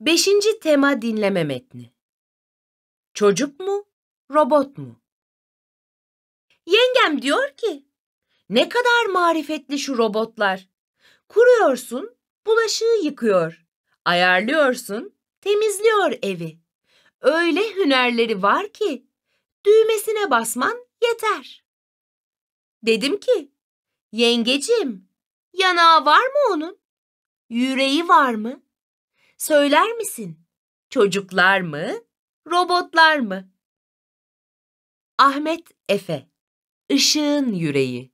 Beşinci tema dinleme metni. Çocuk mu, robot mu? Yengem diyor ki, ne kadar marifetli şu robotlar. Kuruyorsun, bulaşığı yıkıyor. Ayarlıyorsun, temizliyor evi. Öyle hünerleri var ki, düğmesine basman yeter. Dedim ki, yengecim, yanağı var mı onun? Yüreği var mı? Söyler misin? Çocuklar mı? Robotlar mı? Ahmet Efe Işığın Yüreği